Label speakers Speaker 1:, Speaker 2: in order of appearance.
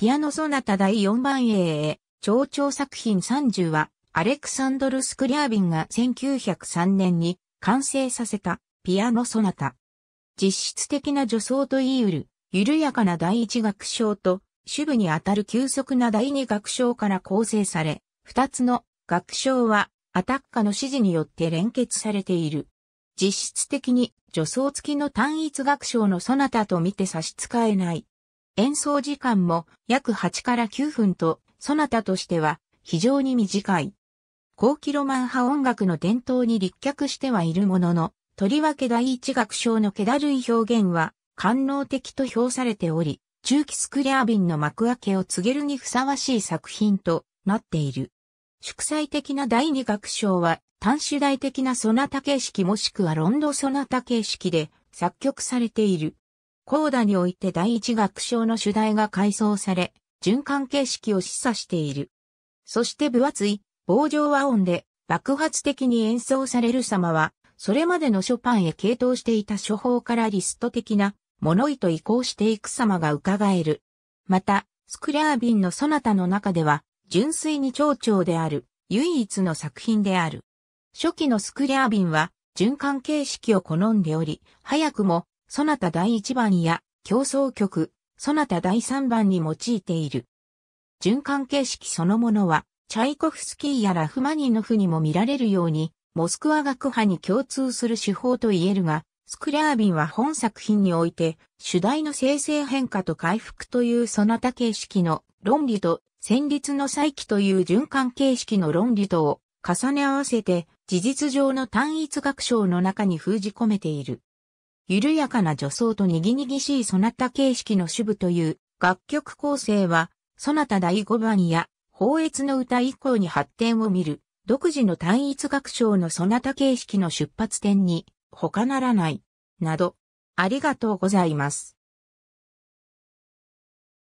Speaker 1: ピアノソナタ第4番 A へ、長調作品30は、アレクサンドル・スクリアービンが1903年に完成させたピアノソナタ。実質的な助走と言い得る、緩やかな第一楽章と、主部にあたる急速な第二楽章から構成され、二つの楽章はアタッカの指示によって連結されている。実質的に助走付きの単一楽章のソナタと見て差し支えない。演奏時間も約8から9分と、そなたとしては非常に短い。高キロマン派音楽の伝統に立脚してはいるものの、とりわけ第一楽章の気だるい表現は、官能的と評されており、中期スクリアービンの幕開けを告げるにふさわしい作品となっている。祝祭的な第二楽章は、単主題的なソナタ形式もしくはロンドソナタ形式で作曲されている。高ダにおいて第一楽章の主題が改装され、循環形式を示唆している。そして分厚い、棒状和音で爆発的に演奏される様は、それまでのショパンへ傾倒していた処方からリスト的な物意と移行していく様が伺える。また、スクラービンのソナタの中では、純粋に蝶々である、唯一の作品である。初期のスクラービンは、循環形式を好んでおり、早くもそなた第1番や競争曲、そなた第3番に用いている。循環形式そのものは、チャイコフスキーやラフマニノフにも見られるように、モスクワ学派に共通する手法と言えるが、スクラービンは本作品において、主題の生成変化と回復というそなた形式の論理と、旋律の再起という循環形式の論理とを重ね合わせて、事実上の単一学章の中に封じ込めている。緩やかな助走とにぎにぎしいソナタ形式の主部という楽曲構成は、ソナタ第5番や、放越の歌以降に発展を見る、独自の単一楽章のソナタ形式の出発点に、他ならない、など、ありがとうございます。